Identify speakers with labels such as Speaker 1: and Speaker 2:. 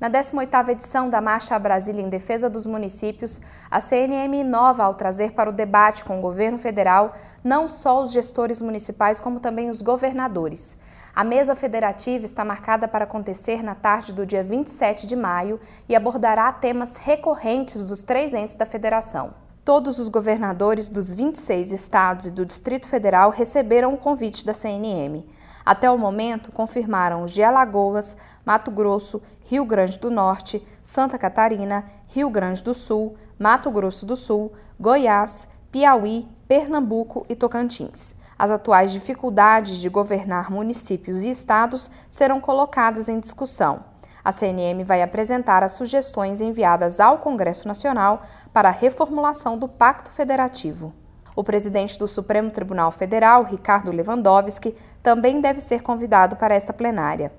Speaker 1: Na 18ª edição da Marcha a Brasília em Defesa dos Municípios, a CNM inova ao trazer para o debate com o governo federal não só os gestores municipais, como também os governadores. A mesa federativa está marcada para acontecer na tarde do dia 27 de maio e abordará temas recorrentes dos três entes da federação todos os governadores dos 26 estados e do Distrito Federal receberam o convite da CNM. Até o momento, confirmaram os de Alagoas, Mato Grosso, Rio Grande do Norte, Santa Catarina, Rio Grande do Sul, Mato Grosso do Sul, Goiás, Piauí, Pernambuco e Tocantins. As atuais dificuldades de governar municípios e estados serão colocadas em discussão. A CNM vai apresentar as sugestões enviadas ao Congresso Nacional para a reformulação do Pacto Federativo. O presidente do Supremo Tribunal Federal, Ricardo Lewandowski, também deve ser convidado para esta plenária.